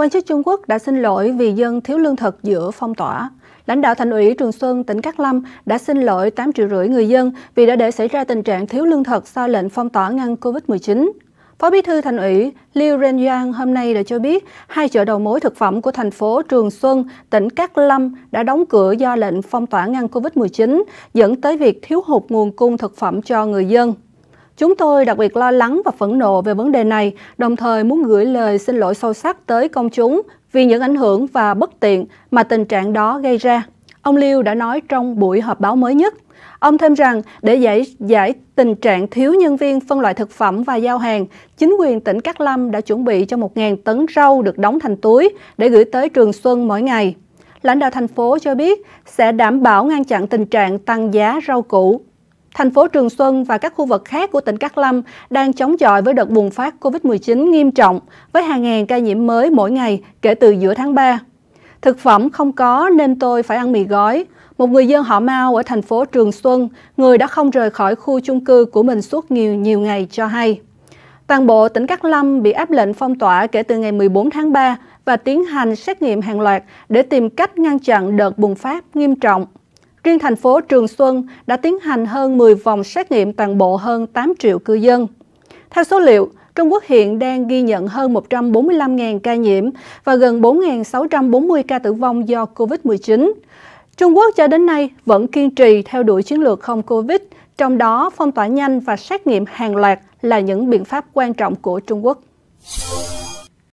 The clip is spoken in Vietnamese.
Quan chức Trung Quốc đã xin lỗi vì dân thiếu lương thực giữa phong tỏa. Lãnh đạo thành ủy Trường Xuân, tỉnh Cát Lâm đã xin lỗi 8 triệu rưỡi người dân vì đã để xảy ra tình trạng thiếu lương thực sau lệnh phong tỏa ngăn COVID-19. Phó Bí thư Thành ủy Liu Rengyang hôm nay đã cho biết hai chợ đầu mối thực phẩm của thành phố Trường Xuân, tỉnh Cát Lâm đã đóng cửa do lệnh phong tỏa ngăn COVID-19, dẫn tới việc thiếu hụt nguồn cung thực phẩm cho người dân. Chúng tôi đặc biệt lo lắng và phẫn nộ về vấn đề này, đồng thời muốn gửi lời xin lỗi sâu sắc tới công chúng vì những ảnh hưởng và bất tiện mà tình trạng đó gây ra. Ông Liêu đã nói trong buổi họp báo mới nhất. Ông thêm rằng, để giải giải tình trạng thiếu nhân viên phân loại thực phẩm và giao hàng, chính quyền tỉnh Cát Lâm đã chuẩn bị cho 1.000 tấn rau được đóng thành túi để gửi tới Trường Xuân mỗi ngày. Lãnh đạo thành phố cho biết sẽ đảm bảo ngăn chặn tình trạng tăng giá rau củ Thành phố Trường Xuân và các khu vực khác của tỉnh Cát Lâm đang chống chọi với đợt bùng phát COVID-19 nghiêm trọng với hàng ngàn ca nhiễm mới mỗi ngày kể từ giữa tháng 3. Thực phẩm không có nên tôi phải ăn mì gói. Một người dân họ Mao ở thành phố Trường Xuân, người đã không rời khỏi khu chung cư của mình suốt nhiều nhiều ngày cho hay. Toàn bộ tỉnh Cát Lâm bị áp lệnh phong tỏa kể từ ngày 14 tháng 3 và tiến hành xét nghiệm hàng loạt để tìm cách ngăn chặn đợt bùng phát nghiêm trọng. Riêng thành phố Trường Xuân đã tiến hành hơn 10 vòng xét nghiệm toàn bộ hơn 8 triệu cư dân. Theo số liệu, Trung Quốc hiện đang ghi nhận hơn 145.000 ca nhiễm và gần 4.640 ca tử vong do COVID-19. Trung Quốc cho đến nay vẫn kiên trì theo đuổi chiến lược không COVID, trong đó phong tỏa nhanh và xét nghiệm hàng loạt là những biện pháp quan trọng của Trung Quốc.